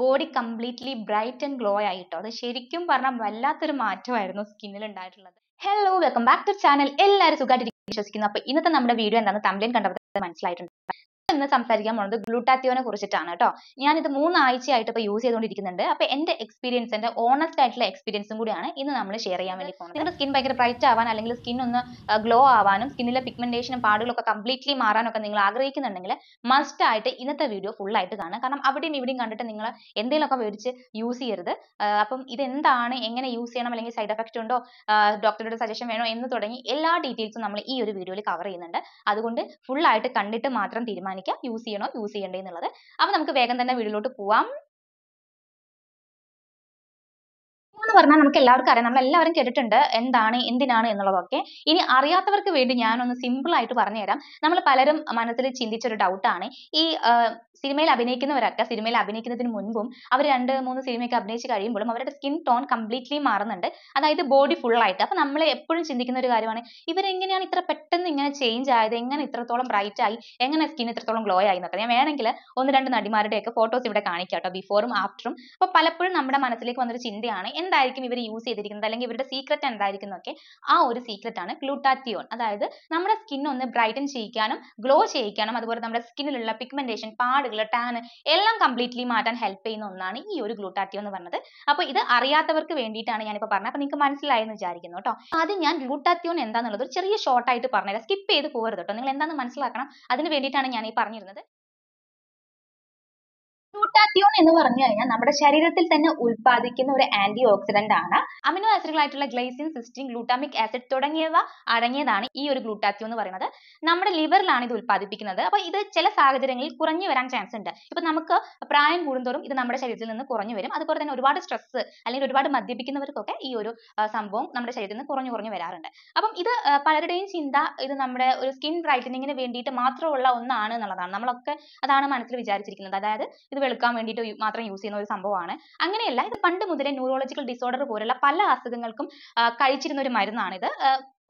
Body completely bright and glow ആയിട്ടോ അത് ശരിക്കും പറഞ്ഞാൽ വല്ലാത്തൊരു മാറ്റമായിരുന്നു സ്കിന്നിൽ ഉണ്ടായിട്ടുള്ളത് hello welcome back to channel എല്ലാവരും സുഖമായിട്ട് വിശ്വസിക്കുന്നു അപ്പൊ ഇന്നത്തെ നമ്മുടെ വീഡിയോ എന്താണെന്ന് തമിഴിൽ കണ്ടപ്പോൾ മനസ്സിലായിട്ടുണ്ട് ഇന്ന് സംസാരിക്കാൻ പോണത് ഗ്ലൂട്ടാത്തിയോനെ കുറിച്ചിട്ടാണ് കേട്ടോ. ഞാൻ ഇത് മൂന്ന് ആഴ്ചയായിട്ട് ഇപ്പോ ചെയ്തുകൊണ്ടിരിക്കുന്നുണ്ട്. അപ്പൊ എന്റെ എക്സ്പീരിയൻസ് എന്റെ ഓണസ്റ്റ് ആയിട്ടുള്ള എക്സ്പീരിയൻസും കൂടിയാണ് ഇന്ന് നമ്മൾ ഷെയർ ചെയ്യാൻ വേണ്ടി പോകുന്നത്. നിങ്ങളുടെ സ്കിൻ ഭയങ്കര ബ്രൈറ്റ് ആവാൻ അല്ലെങ്കിൽ സ്കിൻ ഒന്ന് ഗ്ലോ ആവാനും സ്കിന്നിലെ പിഗ്മെന്റേഷനും പാടുകളൊക്കെ കംപ്ലീറ്റ്ലി മാറാനൊക്കെ നിങ്ങൾ ആഗ്രഹിക്കുന്നുണ്ടെങ്കിൽ മസ്റ്റ് ആയിട്ട് ഇന്നത്തെ വീഡിയോ ഫുൾ ആയിട്ട് കാണുക. കാരണം അവിടെയും ഇവിടെയും കണ്ടിട്ട് നിങ്ങൾ എന്തെങ്കിലുമൊക്കെ മേടിച്ച് യൂസ് ചെയ്യരുത്. അപ്പം ഇതെന്താണ് എങ്ങനെ യൂസ് ചെയ്യണം അല്ലെങ്കിൽ സൈഡ് എഫക്ട് ഉണ്ടോ ഡോക്ടറുടെ സജഷൻ വേണോ എന്ന് തുടങ്ങി എല്ലാ ഡീറ്റെയിൽസും നമ്മൾ ഈ ഒരു വീഡിയോയിൽ കവർ ചെയ്യുന്നുണ്ട്. അതുകൊണ്ട് ഫുൾ ആയിട്ട് കണ്ടിട്ട് മാത്രം തീരുമാനിക്കും തീരുമാനിക്കുക യൂസ് ചെയ്യണോ യൂസ് ചെയ്യണ്ടേ എന്നുള്ളത് അപ്പോൾ നമുക്ക് വേഗം തന്നെ വീഡിയോയിലോട്ട് പോവാം എന്ന് പറഞ്ഞാൽ നമുക്ക് എല്ലാവർക്കും അറിയാം നമ്മൾ എല്ലാവരും കേട്ടിട്ടുണ്ട് എന്താണ് എന്തിനാണ് എന്നുള്ളതൊക്കെ ഇനി അറിയാത്തവർക്ക് വേണ്ടി ഞാനൊന്ന് സിമ്പിൾ ആയിട്ട് പറഞ്ഞു തരാം നമ്മൾ പലരും മനസ്സിൽ ചിന്തിച്ച ഒരു ഡൗട്ടാണ് ഈ സിനിമയിൽ അഭിനയിക്കുന്നവരൊക്കെ സിനിമയിൽ അഭിനയിക്കുന്നതിന് മുൻപും അവർ രണ്ട് മൂന്ന് സിനിമയൊക്കെ അഭിനയിച്ച് കഴിയുമ്പോഴും അവരുടെ സ്കിൻ ടോൺ കംപ്ലീറ്റ്ലി മാറുന്നുണ്ട് അതായത് ബോഡി full ആയിട്ട് അപ്പോൾ നമ്മൾ എപ്പോഴും ചിന്തിക്കുന്ന ഒരു കാര്യമാണ് ഇവരെങ്ങനെയാണ് ഇത്ര പെട്ടെന്ന് ഇങ്ങനെ ചേഞ്ച് ആയത് എങ്ങനെ ഇത്രത്തോളം ബ്രൈറ്റ് ആയി എങ്ങനെ സ്കിൻ ഇത്രത്തോളം ഗ്ലോ ആയി എന്നൊക്കെ ഞാൻ വേണമെങ്കിൽ ഒന്ന് രണ്ട് നടിമാരുടെയൊക്കെ ഫോട്ടോസ് ഇവിടെ കാണിക്കാം കേട്ടോ ബിഫോറും ആഫ്റ്ററും അപ്പോൾ പലപ്പോഴും നമ്മുടെ മനസ്സിലേക്ക് വന്നൊരു ചിന്തയാണ് എന്താ എന്തായിരിക്കും ഇവർ യൂസ് ചെയ്തിരിക്കുന്നത് അല്ലെങ്കിൽ ഇവരുടെ സീക്രട്ട് എന്തായിരിക്കും എന്നൊക്കെ ആ ഒരു സീക്രട്ട് ആണ് ഗ്ലൂട്ടാത്തിയോൺ അതായത് നമ്മുടെ സ്കിൻ ഒന്ന് ബ്രൈറ്റൻ ചെയ്യിക്കാനും ഗ്ലോ ചെയ്യിക്കാനും അതുപോലെ നമ്മുടെ സ്കിന്നിലുള്ള പിഗ്മെന്റേഷൻ പാടുകൾ tan എല്ലാം കംപ്ലീറ്റ്ലി മാറ്റാൻ ഹെൽപ്പ് ചെയ്യുന്ന ഒന്നാണ് ഈ ഒരു ഗ്ലൂട്ടാത്തിയോ എന്ന് പറഞ്ഞത്. അപ്പോൾ ഇത് അറിയാത്തവർക്ക് വേണ്ടിയിട്ടാണ് ഞാനിപ്പോ പറഞ്ഞത്. അപ്പോൾ നിങ്ങൾക്ക് മനസ്സിലായി എന്ന് വിചാരിക്കുന്നു കേട്ടോ. ആദ്യം ഞാൻ ഗ്ലൂട്ടാത്തിയോൺ എന്താന്നുള്ളത് ഒരു ചെറിയ ഷോർട്ടായിട്ട് ആയിട്ട് പറഞ്ഞുതരാം സ്കിപ്പ് ചെയ്ത് പോകരുത് കേട്ടോ നിങ്ങൾ എന്താന്ന് മനസ്സിലാക്കണം അതിനു വേണ്ടിയിട്ടാണ് ഞാൻ ഈ പറഞ്ഞിരുന്നത്. ഗ്ലൂട്ടാതിയോൺ എന്ന് പറഞ്ഞു കഴിഞ്ഞാൽ നമ്മുടെ ശരീരത്തിൽ തന്നെ ഉത്പാദിക്കുന്ന ഒരു ആന്റി ഓക്സിഡന്റ് ആണ് അമിനോ ആസിഡുകളായിട്ടുള്ള ഗ്ലൈസിൻ സിസ്റ്റിൻ ഗ്ലൂട്ടാമിക് ആസിഡ് തുടങ്ങിയവ അടങ്ങിയതാണ് ഈ ഒരു ഗ്ലൂട്ടാതിയോൺ എന്ന് പറയുന്നത് നമ്മുടെ ലിവറിലാണ് ഇത് ഉത്പാദിപ്പിക്കുന്നത് അപ്പോൾ ഇത് ചില സാഹചര്യങ്ങളിൽ കുറഞ്ഞു വരാൻ ചാൻസ് ഉണ്ട് ഇപ്പൊ നമുക്ക് പ്രായം കൂടുന്തോറും ഇത് നമ്മുടെ ശരീരത്തിൽ നിന്ന് കുറഞ്ഞു വരും അതുപോലെ തന്നെ ഒരുപാട് സ്ട്രെസ് അല്ലെങ്കിൽ ഒരുപാട് മദ്യപിക്കുന്നവർക്കൊക്കെ ഈ ഒരു സംഭവം നമ്മുടെ ശരീരത്തിൽ നിന്ന് കുറഞ്ഞു കുറഞ്ഞു വരാറുണ്ട് അപ്പം ഇത് പലരുടെയും ചിന്ത ഇത് നമ്മുടെ ഒരു സ്കിൻ ബ്രൈറ്റനിങ്ങിന് വേണ്ടിയിട്ട് മാത്രമുള്ള ഒന്നാണ് എന്നുള്ളതാണ് നമ്മളൊക്കെ അതാണ് മനസ്സിൽ വിചാരിച്ചിരിക്കുന്നത് അതായത് ഇത് വെളുക്കാൻ കൊടുക്കാൻ വേണ്ടിയിട്ട് മാത്രം യൂസ് ചെയ്യുന്ന ഒരു സംഭവമാണ്. അങ്ങനെയല്ല ഇത് പണ്ട് മുതലേ neurological disorder പോലുള്ള പല അസുഖങ്ങൾക്കും കഴിച്ചിരുന്ന ഒരു മരുന്നാണ് ഇത്.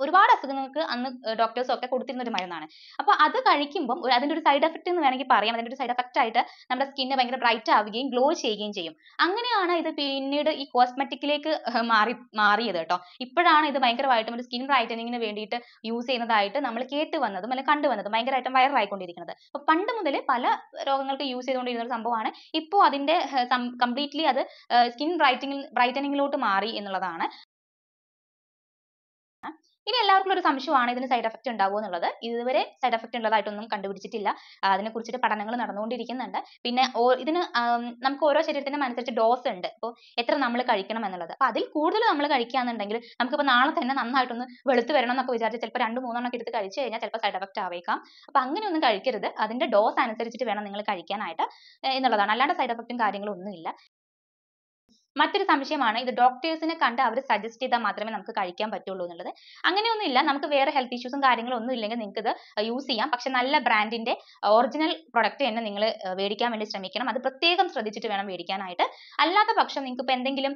ഒരുപാട് അസുഖങ്ങൾക്ക് അന്ന് doctors ഒക്കെ കൊടുത്തിരുന്ന ഒരു മരുന്നാണ്. അപ്പോൾ അത് കഴിക്കുമ്പോൾ അതിന്റെ ഒരു side effect എന്ന് വേണമെങ്കിൽ പറയാം. അതിന്റെ ഒരു side effect ആയിട്ട് നമ്മുടെ skin ഭയങ്കര bright ആവുകയും glow ചെയ്യുകയും ചെയ്യും. അങ്ങനെയാണ് ഇത് പിന്നീട് ഈ cosmetic ലേക്ക് മാറിയത് കേട്ടോ. ഇപ്പോഴാണ് ഇത് ഭയങ്കരമായിട്ടും ഒരു skin brightening ന് വേണ്ടിയിട്ട് use ചെയ്യുന്നതായിട്ട് നമ്മൾ വന്നതും അല്ലെങ്കിൽ കണ്ടുവന്നതും ഭയങ്കരമായിട്ട് viral ആയിക്കൊണ്ടിരിക്കുന്നത്. അപ്പോൾ പണ്ട് മുതലേ പല രോഗങ്ങൾക്കും use ചെയ്തുകൊണ്ടിരുന്ന ഒരു സംഭവമാണ്. ഇപ്പോൾ അതിന്റെ completely അത് skin brightening ലോട്ട് മാറി എന്നുള്ളതാണ്. ഇനി എല്ലാവർക്കും ഒരു സംശയമാണ് ഇതിന് സൈഡ് എഫക്റ്റ് ഉണ്ടാവുമോ എന്നുള്ളത് ഇതുവരെ സൈഡ് എഫക്റ്റ് ഉള്ളതായിട്ടൊന്നും കണ്ടുപിടിച്ചിട്ടില്ല അതിനെ കുറിച്ചിട്ട് പഠനങ്ങൾ നടന്നുകൊണ്ടിരിക്കുന്നുണ്ട് പിന്നെ ഇതിന് നമുക്ക് ഓരോ ശരീരത്തിനും അനുസരിച്ച് ഡോസ് ഉണ്ട് അപ്പോൾ എത്ര നമ്മൾ കഴിക്കണം എന്നുള്ളത് അപ്പോൾ അതിൽ കൂടുതൽ നമ്മൾ കഴിക്കുകയാണെന്നുണ്ടെങ്കിൽ നമുക്കിപ്പോൾ നാളെ തന്നെ നന്നായിട്ടൊന്ന് വെളുത്ത് വരണം എന്നൊക്കെ വിചാരിച്ച് ചിലപ്പോൾ രണ്ട് മൂന്നെണ്ണം ഒക്കെ എടുത്ത് കഴിച്ചു കഴിഞ്ഞാൽ ചിലപ്പോൾ സൈഡ് എഫക്റ്റ് ആവേക്കാം അപ്പോൾ ഒന്നും കഴിക്കരുത് അതിന്റെ ഡോസ് അനുസരിച്ചിട്ട് വേണം നിങ്ങൾ കഴിക്കാനായിട്ട് എന്നുള്ളതാണ് അല്ലാണ്ട് സൈഡ് എഫക്റ്റും കാര്യങ്ങളും ഒന്നുമില്ല മറ്റൊരു സംശയമാണ് ഇത് ഡോക്ടേഴ്സിനെ കണ്ട് അവർ സജസ്റ്റ് ചെയ്താൽ മാത്രമേ നമുക്ക് കഴിക്കാൻ പറ്റുള്ളൂ എന്നുള്ളത് അങ്ങനെയൊന്നുമില്ല നമുക്ക് വേറെ ഹെൽത്ത് ഇഷ്യൂസും കാര്യങ്ങളും ഒന്നും ഇല്ലെങ്കിൽ നിങ്ങൾക്ക് ഇത് യൂസ് ചെയ്യാം പക്ഷെ നല്ല ബ്രാൻഡിന്റെ ഒറിജിനൽ പ്രൊഡക്റ്റ് തന്നെ നിങ്ങൾ മേടിക്കാൻ വേണ്ടി ശ്രമിക്കണം അത് പ്രത്യേകം ശ്രദ്ധിച്ചിട്ട് വേണം മേടിക്കാനായിട്ട് അല്ലാത്ത പക്ഷം നിങ്ങൾക്ക് ഇപ്പോൾ എന്തെങ്കിലും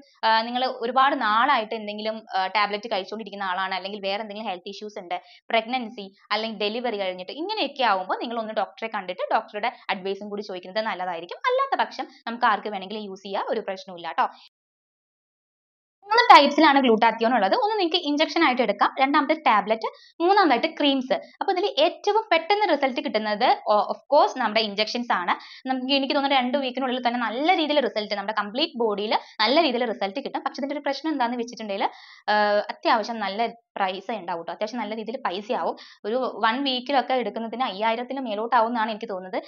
നിങ്ങൾ ഒരുപാട് നാളായിട്ട് എന്തെങ്കിലും ടാബ്ലറ്റ് കഴിച്ചുകൊണ്ടിരിക്കുന്ന ആളാണ് അല്ലെങ്കിൽ വേറെ എന്തെങ്കിലും ഹെൽത്ത് ഇഷ്യൂസ് ഉണ്ട് പ്രഗ്നൻസി അല്ലെങ്കിൽ ഡെലിവറി കഴിഞ്ഞിട്ട് ഇങ്ങനെയൊക്കെ ആവുമ്പോൾ നിങ്ങൾ ഒന്ന് ഡോക്ടറെ കണ്ടിട്ട് ഡോക്ടറുടെ അഡ്വൈസും കൂടി ചോദിക്കുന്നത് നല്ലതായിരിക്കും അല്ലാത്ത പക്ഷം നമുക്ക് ആർക്ക് വേണമെങ്കിലും യൂസ് ചെയ്യാം ഒരു പ്രശ്നവും ഇല്ല കേട്ടോ മൂന്ന് ടൈപ്സിലാണ് ഗ്ലൂട്ടാത്തിയോൺ ഉള്ളത് ഒന്ന് നിങ്ങൾക്ക് ഇഞ്ചക്ഷൻ ആയിട്ട് എടുക്കാം രണ്ടാമത്തെ ടാബ്ലറ്റ് മൂന്നാമതായിട്ട് ക്രീംസ് അപ്പോൾ ഇതിൽ ഏറ്റവും പെട്ടെന്ന് റിസൾട്ട് കിട്ടുന്നത് ഓഫ് കോഴ്സ് നമ്മുടെ ഇഞ്ചക്ഷൻസ് ആണ് നമുക്ക് എനിക്ക് തോന്നുന്നു രണ്ട് വീക്കിനുള്ളിൽ തന്നെ നല്ല രീതിയിൽ റിസൾട്ട് നമ്മുടെ കംപ്ലീറ്റ് ബോഡിയിൽ നല്ല രീതിയിൽ റിസൾട്ട് കിട്ടും പക്ഷെ ഇതിന്റെ ഒരു പ്രശ്നം എന്താണെന്ന് വെച്ചിട്ടുണ്ടെങ്കിൽ അത്യാവശ്യം നല്ല പ്രൈസ ഉണ്ടാവും കേട്ടോ അത്യാവശ്യം നല്ല രീതിയിൽ പൈസയാവും ഒരു വൺ വീക്കിലൊക്കെ എടുക്കുന്നതിന് അയ്യായിരത്തിന് മേലോട്ടാവുമെന്നാണ് എനിക്ക് തോന്നുന്നത്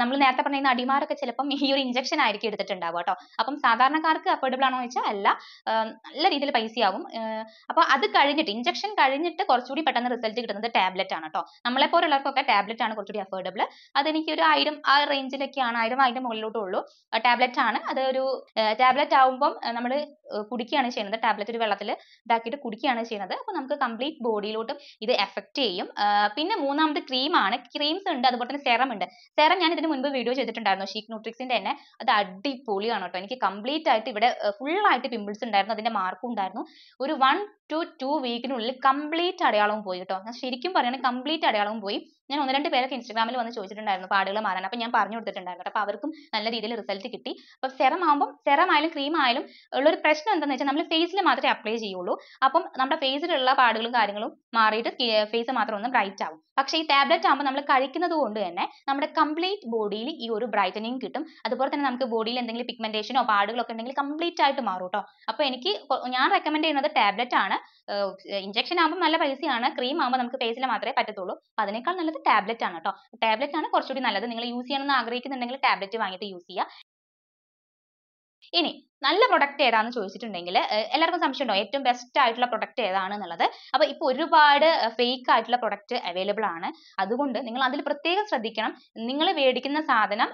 നമ്മൾ നേരത്തെ പറഞ്ഞ അടിമാരൊക്കെ ചിലപ്പം ഈ ഒരു ഇഞ്ചക്ഷൻ ആയിരിക്കും എടുത്തിട്ടുണ്ടാവുക കേട്ടോ അപ്പം സാധാരണക്കാർക്ക് അഫോർഡബിൾ ആണോ എന്ന് വെച്ചാൽ അല്ല നല്ല രീതിയിൽ പൈസയാവും അപ്പോൾ അത് കഴിഞ്ഞിട്ട് ഇഞ്ചക്ഷൻ കഴിഞ്ഞിട്ട് കുറച്ചുകൂടി പെട്ടെന്ന് റിസൾട്ട് കിട്ടുന്നത് ടാബ്ലറ്റ് ആണ് കേട്ടോ നമ്മളെ പോലുള്ളവർക്കൊക്കെ ടാബ്ലറ്റ് ആണ് കുറച്ചുകൂടി അഫോർഡബിൾ അതെനിക്ക് ഒരു ആയിരം ആ റേഞ്ചിലൊക്കെയാണ് ആയിരം അതിന്റെ ഉള്ളൂ ടാബ്ലറ്റ് ആണ് അത് ഒരു ടാബ്ലറ്റ് ആവുമ്പം നമ്മൾ കുടിക്കുകയാണ് ചെയ്യുന്നത് ടാബ്ലറ്റ് ഒരു വെള്ളത്തിൽ ഇതാക്കിയിട്ട് കുടിക്കുകയാണ് ചെയ്യുന്നത് അപ്പോൾ നമുക്ക് കംപ്ലീറ്റ് ബോഡിയിലോട്ടും ഇത് എഫക്റ്റ് ചെയ്യും പിന്നെ മൂന്നാമത് ക്രീമാണ് ക്രീംസ് ഉണ്ട് അതുപോലെ തന്നെ സെറം ഉണ്ട് സെറം ഞാൻ ഇതിന് മുൻപ് വീഡിയോ ചെയ്തിട്ടുണ്ടായിരുന്നു ഷീക്ക് ന്യൂട്രിക്സിന്റെ തന്നെ അത് അടിപൊളിയാണ് കേട്ടോ എനിക്ക് കംപ്ലീറ്റ് ആയിട്ട് ഇവിടെ ഫുൾ ആയിട്ട് പിമ്പിൾസ് ഉണ്ടായിരുന്നു അതിന്റെ മാർക്കും ഉണ്ടായിരുന്നു ഒരു വൺ ടു ടു വീക്കിനുള്ളിൽ കംപ്ലീറ്റ് അടയാളവും പോയി കേട്ടോ ഞാൻ ശരിക്കും പറയുകയാണെങ്കിൽ കംപ്ലീറ്റ് അടയാളവും പോയി ഞാൻ ഒന്ന് രണ്ട് പേരൊക്കെ ഇൻസ്റ്റാഗ്രാമിൽ വന്ന് ചോദിച്ചിട്ടുണ്ടായിരുന്നു പാടുകൾ മാറാൻ അപ്പൊ ഞാൻ പറഞ്ഞു കൊടുത്തിട്ടുണ്ടായിരുന്നു അപ്പൊ അവർക്കും നല്ല രീതിയിൽ റിസൾട്ട് കിട്ടി അപ്പോൾ സെറം ആകുമ്പോൾ സെറം ആയാലും ക്രീം ആയാലും ഉള്ള ഒരു പ്രശ്നം എന്താണെന്ന് വെച്ചാൽ നമ്മൾ ഫേസിൽ മാത്രമേ അപ്ലൈ ചെയ്യുള്ളൂ അപ്പം നമ്മുടെ ഫേസിലുള്ള പാടുകളും കാര്യങ്ങളും മാറിയിട്ട് ഫേസ് മാത്രം ഒന്ന് ബ്രൈറ്റ് ആവും പക്ഷേ ഈ ടാബ്ലറ്റ് ആകുമ്പോൾ നമ്മൾ കഴിക്കുന്നത് കൊണ്ട് തന്നെ നമ്മുടെ കംപ്ലീറ്റ് ബോഡിയിൽ ഈ ഒരു ബ്രൈറ്റനിങ് കിട്ടും അതുപോലെ തന്നെ നമുക്ക് ബോഡിയിൽ എന്തെങ്കിലും പിഗ്മെന്റേഷനോ പാടുകളൊക്കെ ഉണ്ടെങ്കിൽ കംപ്ലീറ്റ് ആയിട്ട് മാറും കേട്ടോ അപ്പോൾ എനിക്ക് ഞാൻ റെക്കമെൻഡ് ചെയ്യുന്നത് ടാബ്ലറ്റ് ആണ് ഇഞ്ചക്ഷൻ ആകുമ്പോൾ നല്ല പൈസയാണ് ക്രീം ആകുമ്പോൾ നമുക്ക് ഫേസിൽ മാത്രമേ പറ്റത്തുള്ളൂ അപ്പോൾ അതിനേക്കാൾ നല്ലത് ടാബ്ലറ്റ് ആണ് കേട്ടോ ടാബ്ലറ്റ് ആണ് കുറച്ചുകൂടി നല്ലത് നിങ്ങൾ യൂസ് ചെയ്യണമെന്ന് ആഗ്രഹിക്കുന്നുണ്ടെങ്കിൽ ടാബ്ലറ്റ് വാങ്ങിയിട്ട് യൂസ് ചെയ്യുക ഇനി നല്ല പ്രൊഡക്റ്റ് ഏതാണെന്ന് ചോദിച്ചിട്ടുണ്ടെങ്കിൽ എല്ലാവർക്കും സംശയം ഉണ്ടോ ഏറ്റവും ബെസ്റ്റ് ആയിട്ടുള്ള പ്രൊഡക്റ്റ് ഏതാണ് എന്നുള്ളത് അപ്പോൾ ഇപ്പോൾ ഒരുപാട് ഫേക്ക് ആയിട്ടുള്ള പ്രൊഡക്റ്റ് അവൈലബിൾ ആണ് അതുകൊണ്ട് നിങ്ങൾ അതിൽ പ്രത്യേകം ശ്രദ്ധിക്കണം നിങ്ങൾ മേടിക്കുന്ന സാധനം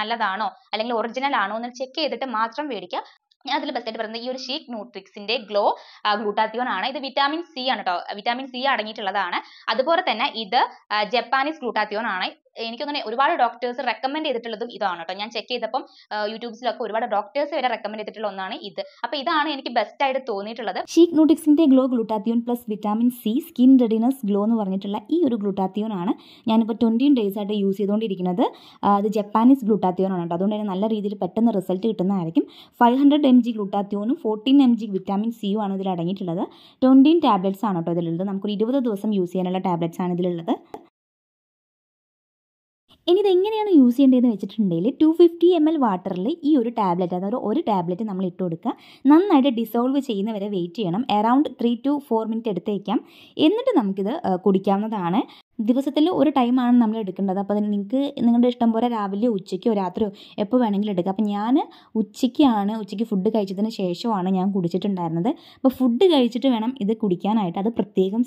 നല്ലതാണോ അല്ലെങ്കിൽ ഒറിജിനൽ ആണോ എന്ന് ചെക്ക് ചെയ്തിട്ട് മാത്രം മേടിക്കുക ഞാൻ അതിൽ ബെസ്റ്റ് ആയിട്ട് പറയുന്നത് ഈ ഒരു ഷീക്ക് ന്യൂട്രിക്സിന്റെ ഗ്ലോ ഗ്ലൂട്ടാത്തിയോൺ ആണ് ഇത് വിറ്റാമിൻ സി ആണ് ട്ടോ വിറ്റാമിൻ സി അടങ്ങിയിട്ടുള്ളതാണ് അതുപോലെ തന്നെ ഇത് ജപ്പാനീസ് ഗ്ലൂട്ടാത്തിയോൺ ആണ് എനിക്ക് തോന്നുന്നു ഒരുപാട് ഡോക്ടേഴ്സ് റെക്കമെൻഡ് ചെയ്തിട്ടുള്ളതും ഇതാണ് കേട്ടോ ഞാൻ ചെക്ക് ചെയ്തപ്പം യൂട്യൂബിലൊക്കെ ഒരുപാട് ഡോക്ടേഴ്സ് വരെ റെക്കമെൻഡ് ചെയ്തിട്ടുള്ള ഒന്നാണ് ഇത് അപ്പോൾ ഇതാണ് എനിക്ക് ബെസ്റ്റ് ആയിട്ട് തോന്നിയിട്ടുള്ളത് ഷീക് നൂട്ടിക്സിന്റെ glow glutathione plus vitamin C skin redness glow എന്ന് പറഞ്ഞിട്ടുള്ള ഈ ഒരു ഗ്ലൂട്ടാത്തിയോൺ ആണ് ഞാനിപ്പോൾ ട്വന്റി ഡേയ്സ് ആയിട്ട് യൂസ് ചെയ്തുകൊണ്ടിരിക്കുന്നത് അത് ജപ്പാനീസ് ഗ്ലൂട്ടാത്തിയോൺ ആണ് കേട്ടോ അതുകൊണ്ട് തന്നെ നല്ല രീതിയിൽ പെട്ടെന്ന് റിസൾട്ട് കിട്ടുന്നതായിരിക്കും ഫൈവ് ഹൺഡ്രഡ് എം ജി ഗ്ലൂട്ടാത്തിയോണും ഫോർട്ടീൻ എം ജി വിറ്റാമിൻ സിയും ആണ് ഇതിൽ അടങ്ങിയിട്ടുള്ളത് ട്വൻറ്റീൻ ടാബ്ലറ്റ്സ് ആണ് കേട്ടോ ഇതിലുള്ളത് നമുക്കൊരു ഇരുപത് ദിവസം യൂസ് ചെയ്യാനുള്ള ടാബ്ലറ്റ്സ് ആണ് ഇതിലുള്ളത് ഇനി ഇത് എങ്ങനെയാണ് യൂസ് ചെയ്യേണ്ടതെന്ന് വെച്ചിട്ടുണ്ടെങ്കിൽ ടു ഫിഫ്റ്റി എം എൽ വാട്ടറിൽ ഈ ഒരു ടാബ്ലറ്റ് അതായത് ഒരു ടാബ്ലറ്റ് നമ്മൾ ഇട്ട് കൊടുക്കുക നന്നായിട്ട് ഡിസോൾവ് ചെയ്യുന്നവരെ വെയിറ്റ് ചെയ്യണം around three two four minute എടുത്തേക്കാം എന്നിട്ട് നമുക്കിത് കുടിക്കാവുന്നതാണ് ദിവസത്തിൽ ഒരു ടൈമാണ് നമ്മൾ എടുക്കേണ്ടത് അപ്പോൾ നിങ്ങൾക്ക് നിങ്ങളുടെ ഇഷ്ടം പോലെ രാവിലെയോ ഉച്ചയ്ക്കോ രാത്രിയോ എപ്പോൾ വേണമെങ്കിലും എടുക്കുക അപ്പോൾ ഞാൻ ഉച്ചയ്ക്കാണ് ഉച്ചയ്ക്ക് ഫുഡ് കഴിച്ചതിന് ശേഷമാണ് ഞാൻ കുടിച്ചിട്ടുണ്ടായിരുന്നത് അപ്പോൾ ഫുഡ് കഴിച്ചിട്ട് വേണം ഇത് കുടിക്കാനായിട്ട് അത് പ്രത്യേകം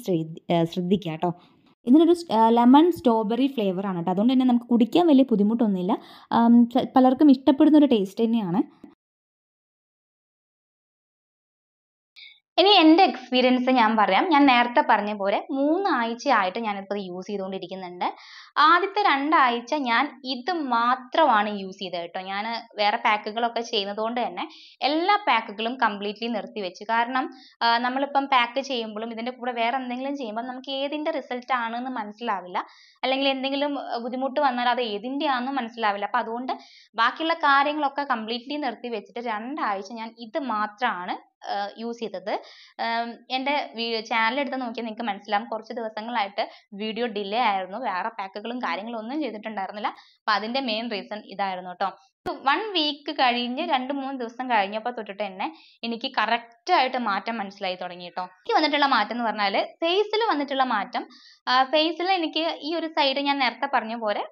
ശ്രദ്ധിക്കുക കേട്ടോ ഇതിനൊരു ലെമൺ സ്ട്രോബെറി ഫ്ലേവറാണ് കേട്ടോ അതുകൊണ്ട് തന്നെ നമുക്ക് കുടിക്കാൻ വലിയ ബുദ്ധിമുട്ടൊന്നുമില്ല പലർക്കും ഇഷ്ടപ്പെടുന്നൊരു ടേസ്റ്റ് തന്നെയാണ് ഇനി എൻ്റെ എക്സ്പീരിയൻസ് ഞാൻ പറയാം ഞാൻ നേരത്തെ പറഞ്ഞ പോലെ ഞാൻ ഞാനിപ്പോൾ യൂസ് ചെയ്തുകൊണ്ടിരിക്കുന്നുണ്ട് ആദ്യത്തെ രണ്ടാഴ്ച ഞാൻ ഇത് മാത്രമാണ് യൂസ് ചെയ്തത് കേട്ടോ ഞാൻ വേറെ പാക്കുകളൊക്കെ ചെയ്യുന്നതുകൊണ്ട് തന്നെ എല്ലാ പാക്കുകളും കംപ്ലീറ്റ്ലി നിർത്തി വെച്ചു കാരണം നമ്മളിപ്പം പാക്ക് ചെയ്യുമ്പോഴും ഇതിൻ്റെ കൂടെ വേറെ എന്തെങ്കിലും ചെയ്യുമ്പോൾ നമുക്ക് ഏതിൻ്റെ റിസൾട്ട് ആണെന്ന് മനസ്സിലാവില്ല അല്ലെങ്കിൽ എന്തെങ്കിലും ബുദ്ധിമുട്ട് വന്നാൽ അത് ഏതിൻ്റെ ആണെന്ന് മനസ്സിലാവില്ല അപ്പം അതുകൊണ്ട് ബാക്കിയുള്ള കാര്യങ്ങളൊക്കെ കംപ്ലീറ്റ്ലി നിർത്തി വെച്ചിട്ട് രണ്ടാഴ്ച ഞാൻ ഇത് മാത്രമാണ് യൂസ് ചെയ്തത് എൻ്റെ ചാനൽ എടുത്ത് നോക്കിയാൽ നിങ്ങൾക്ക് മനസ്സിലാവും കുറച്ച് ദിവസങ്ങളായിട്ട് വീഡിയോ ഡിലേ ആയിരുന്നു വേറെ പാക്കുകളും കാര്യങ്ങളും ഒന്നും ചെയ്തിട്ടുണ്ടായിരുന്നില്ല അപ്പൊ അതിന്റെ മെയിൻ റീസൺ ഇതായിരുന്നു കേട്ടോ വൺ വീക്ക് കഴിഞ്ഞ് രണ്ട് മൂന്ന് ദിവസം കഴിഞ്ഞപ്പോൾ തൊട്ടിട്ട് തന്നെ എനിക്ക് കറക്റ്റ് ആയിട്ട് മാറ്റം മനസ്സിലായി തുടങ്ങി കേട്ടോ എനിക്ക് വന്നിട്ടുള്ള മാറ്റം എന്ന് പറഞ്ഞാൽ ഫേസിൽ വന്നിട്ടുള്ള മാറ്റം ഫേസിൽ എനിക്ക് ഈ ഒരു സൈഡ് ഞാൻ നേരത്തെ പറഞ്ഞ പോലെ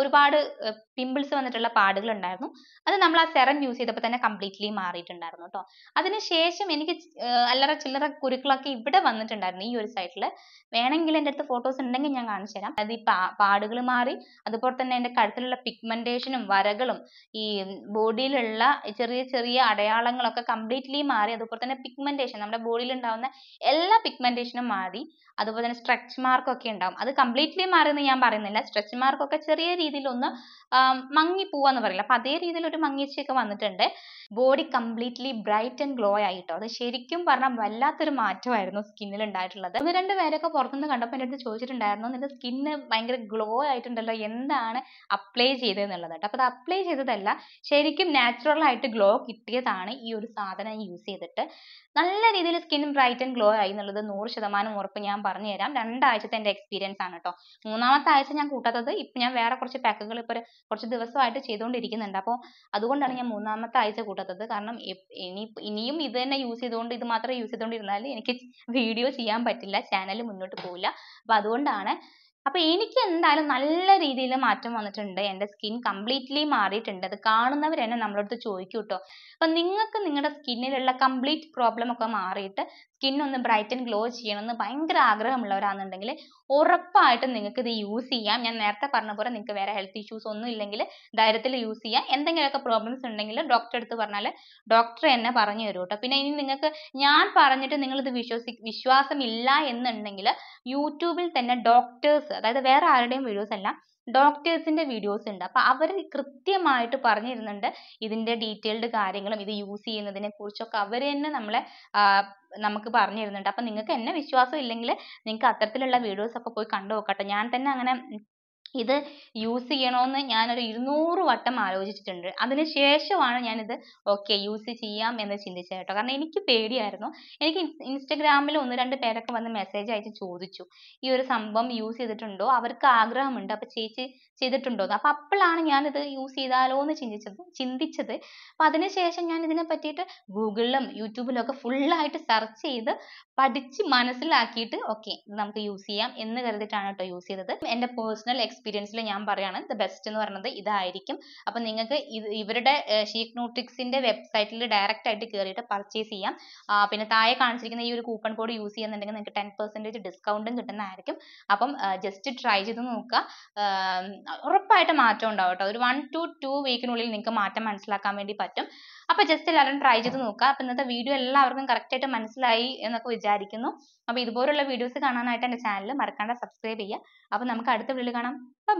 ഒരുപാട് പിമ്പിൾസ് വന്നിട്ടുള്ള പാടുകൾ ഉണ്ടായിരുന്നു അത് നമ്മൾ ആ സെറം യൂസ് ചെയ്തപ്പോൾ തന്നെ കംപ്ലീറ്റ്ലി മാറിയിട്ടുണ്ടായിരുന്നു കേട്ടോ അതിനുശേഷം എനിക്ക് അല്ലറ ചില്ലറ കുരുക്കളൊക്കെ ഇവിടെ വന്നിട്ടുണ്ടായിരുന്നു ഈ ഒരു സൈഡിൽ വേണമെങ്കിൽ എൻ്റെ അടുത്ത് ഫോട്ടോസ് ഉണ്ടെങ്കിൽ ഞാൻ കാണിച്ചു തരാം അത് ഈ പാടുകൾ മാറി അതുപോലെ തന്നെ എൻ്റെ കഴുത്തിലുള്ള പിഗ്മെന്റേഷനും വരകളും ഈ ബോഡിയിലുള്ള ചെറിയ ചെറിയ അടയാളങ്ങളൊക്കെ കംപ്ലീറ്റ്ലി മാറി അതുപോലെ തന്നെ പിഗ്മെന്റേഷൻ നമ്മുടെ ബോഡിയിൽ ഉണ്ടാവുന്ന എല്ലാ പിഗ്മെന്റേഷനും മാറി അതുപോലെ തന്നെ സ്ട്രെച്ച് മാർക്കൊക്കെ ഉണ്ടാവും അത് കംപ്ലീറ്റ്ലി മാറിയെന്ന് ഞാൻ പറയുന്നില്ല സ്ട്രെച്ച് മാർക്കൊക്കെ ചെറിയ ചെറിയ രീതിയിൽ ഒന്ന് മങ്ങിപ്പോവുക എന്ന് പറയില്ല അപ്പൊ അതേ രീതിയിൽ ഒരു മങ്ങിച്ചൊക്കെ വന്നിട്ടുണ്ട് body completely bright and glow ആയിട്ടോ അത് ശരിക്കും പറഞ്ഞാൽ വല്ലാത്തൊരു മാറ്റമായിരുന്നു സ്കിന്നിൽ ഉണ്ടായിട്ടുള്ളത് ഒന്ന് രണ്ട് പേരൊക്കെ പുറത്തുനിന്ന് കണ്ടപ്പോൾ എൻ്റെ അടുത്ത് ചോദിച്ചിട്ടുണ്ടായിരുന്നു നിന്റെ സ്കിന്ന് ഭയങ്കര ഗ്ലോ ആയിട്ടുണ്ടല്ലോ എന്താണ് അപ്ലൈ ചെയ്തതെന്നുള്ളത് കേട്ടോ അപ്പൊ അത് അപ്ലൈ ചെയ്തതല്ല ശരിക്കും നാച്ചുറൽ ആയിട്ട് ഗ്ലോ കിട്ടിയതാണ് ഈ ഒരു സാധനം യൂസ് ചെയ്തിട്ട് നല്ല രീതിയിൽ സ്കിൻ ബ്രൈറ്റ് ആൻഡ് ഗ്ലോ ആയി എന്നുള്ളത് നൂറ് ശതമാനം ഉറപ്പ് ഞാൻ പറഞ്ഞു തരാം രണ്ടാഴ്ചത്തെ എൻ്റെ എക്സ്പീരിയൻസ് ആണ് കേട്ടോ മൂന്നാമത്തെ ആഴ്ച ഞാൻ കൂട്ടാത്തത് ഇപ്പൊ ഞാൻ വേറെ വേറെ കുറച്ച് പാക്കുകൾ ഇപ്പൊ കുറച്ച് ദിവസമായിട്ട് ചെയ്തുകൊണ്ടിരിക്കുന്നുണ്ട് അപ്പോൾ അതുകൊണ്ടാണ് ഞാൻ മൂന്നാമത്തെ ആഴ്ച കൂട്ടത്തത് കാരണം ഇനി ഇനിയും ഇത് തന്നെ യൂസ് ചെയ്തുകൊണ്ട് ഇത് മാത്രം യൂസ് ചെയ്തുകൊണ്ടിരുന്നാൽ എനിക്ക് വീഡിയോ ചെയ്യാൻ പറ്റില്ല ചാനൽ മുന്നോട്ട് പോവില്ല അപ്പൊ അതുകൊണ്ടാണ് അപ്പൊ എനിക്ക് എന്തായാലും നല്ല രീതിയിൽ മാറ്റം വന്നിട്ടുണ്ട് എന്റെ സ്കിൻ കംപ്ലീറ്റ്ലി മാറിയിട്ടുണ്ട് അത് കാണുന്നവർ തന്നെ നമ്മളടുത്ത് ചോദിക്കും കേട്ടോ അപ്പോൾ നിങ്ങൾക്ക് നിങ്ങളുടെ സ്കിന്നിലുള്ള കംപ്ലീറ്റ് പ്രോബ്ലം ഒക്കെ മാറിയിട്ട് സ്കിൻ ഒന്ന് ബ്രൈറ്റൻ ഗ്ലോ ചെയ്യണമെന്ന് ഭയങ്കര ആഗ്രഹമുള്ളവരാണെന്നുണ്ടെങ്കിൽ ഉറപ്പായിട്ടും നിങ്ങൾക്ക് ഇത് യൂസ് ചെയ്യാം ഞാൻ നേരത്തെ പറഞ്ഞ പോലെ നിങ്ങൾക്ക് വേറെ ഹെൽത്ത് ഇഷ്യൂസ് ഒന്നും ഇല്ലെങ്കിൽ ധൈര്യത്തിൽ യൂസ് ചെയ്യാം എന്തെങ്കിലുമൊക്കെ പ്രോബ്ലംസ് ഉണ്ടെങ്കിൽ ഡോക്ടറെ അടുത്ത് പറഞ്ഞാൽ ഡോക്ടർ തന്നെ പറഞ്ഞു തരും കേട്ടോ പിന്നെ ഇനി നിങ്ങൾക്ക് ഞാൻ പറഞ്ഞിട്ട് നിങ്ങൾ ഇത് വിശ്വസി വിശ്വാസമില്ല എന്നുണ്ടെങ്കിൽ യൂട്യൂബിൽ തന്നെ ഡോക്ടേഴ്സ് അതായത് വേറെ ആരുടെയും വീഡിയോസ് അല്ല ഡോക്ടേഴ്സിൻ്റെ വീഡിയോസ് ഉണ്ട് അപ്പോൾ അവർ കൃത്യമായിട്ട് പറഞ്ഞിരുന്നുണ്ട് ഇതിൻ്റെ ഡീറ്റെയിൽഡ് കാര്യങ്ങളും ഇത് യൂസ് ചെയ്യുന്നതിനെ കുറിച്ചൊക്കെ അവർ തന്നെ നമ്മളെ നമുക്ക് പറഞ്ഞു തരുന്നുണ്ട് അപ്പം നിങ്ങൾക്ക് എന്നെ വിശ്വാസം ഇല്ലെങ്കിൽ നിങ്ങൾക്ക് അത്തരത്തിലുള്ള വീഡിയോസ് ഒക്കെ പോയി കണ്ടു നോക്കട്ടെ ഞാൻ തന്നെ അങ്ങനെ ഇത് യൂസ് ചെയ്യണമെന്ന് ഞാനൊരു ഇരുന്നൂറ് വട്ടം ആലോചിച്ചിട്ടുണ്ട് അതിന് ശേഷമാണ് ഞാനിത് ഓക്കെ യൂസ് ചെയ്യാം എന്ന് ചിന്തിച്ചത് കേട്ടോ കാരണം എനിക്ക് പേടിയായിരുന്നു എനിക്ക് ഇൻസ്റ്റഗ്രാമിൽ ഒന്ന് രണ്ട് പേരൊക്കെ വന്ന് മെസ്സേജ് അയച്ച് ചോദിച്ചു ഈ ഒരു സംഭവം യൂസ് ചെയ്തിട്ടുണ്ടോ അവർക്ക് ആഗ്രഹമുണ്ട് അപ്പോൾ ചേച്ചി ചെയ്തിട്ടുണ്ടോ എന്ന് അപ്പൊ അപ്പോഴാണ് ഞാനിത് യൂസ് ചെയ്താലോ എന്ന് ചിന്തിച്ചത് ചിന്തിച്ചത് അപ്പൊ അതിനുശേഷം ഞാൻ ഇതിനെ പറ്റിയിട്ട് ഗൂഗിളിലും യൂട്യൂബിലും ഒക്കെ ആയിട്ട് സെർച്ച് ചെയ്ത് പഠിച്ച് മനസ്സിലാക്കിയിട്ട് ഓക്കെ നമുക്ക് യൂസ് ചെയ്യാം എന്ന് കരുതിയിട്ടാണ് കേട്ടോ യൂസ് ചെയ്തത് എൻ്റെ പേഴ്സണൽ എക്സ്പീരിയൻസിൽ ഞാൻ പറയാണ് ദ ബെസ്റ്റ് എന്ന് പറയുന്നത് ഇതായിരിക്കും അപ്പൊ നിങ്ങൾക്ക് ഇവരുടെ ഷീക്ക് നോട്ടിക്സിന്റെ വെബ്സൈറ്റിൽ ഡയറക്റ്റ് ആയിട്ട് കയറിയിട്ട് പർച്ചേസ് ചെയ്യാം പിന്നെ താഴെ കാണിച്ചിരിക്കുന്ന ഈ ഒരു കൂപ്പൺ കോഡ് യൂസ് ചെയ്യുന്നുണ്ടെങ്കിൽ നിങ്ങൾക്ക് ടെൻ പെർസെന്റേജ് ഡിസ്കൗണ്ടും കിട്ടുന്നതായിരിക്കും അപ്പം ജസ്റ്റ് ട്രൈ ചെയ്ത് നോക്കുക ഉറപ്പായിട്ട് മാറ്റം ഉണ്ടാവും കേട്ടോ ഒരു വൺ ടു ടു വീക്കിനുള്ളിൽ നിങ്ങൾക്ക് മാറ്റം മനസ്സിലാക്കാൻ വേണ്ടി പറ്റും അപ്പോൾ ജസ്റ്റ് എല്ലാവരും ട്രൈ ചെയ്ത് നോക്കുക അപ്പോൾ ഇന്നത്തെ വീഡിയോ എല്ലാവർക്കും കറക്റ്റ് ആയിട്ട് മനസ്സിലായി എന്നൊക്കെ വിചാരിക്കുന്നു അപ്പോൾ ഇതുപോലുള്ള വീഡിയോസ് കാണാനായിട്ട് എന്റെ ചാനൽ മറക്കാണ്ട് സബ്സ്ക്രൈബ് ചെയ്യുക അപ്പോൾ നമുക്ക് അടുത്ത വീഡിയോ കാണാം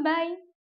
ബൈ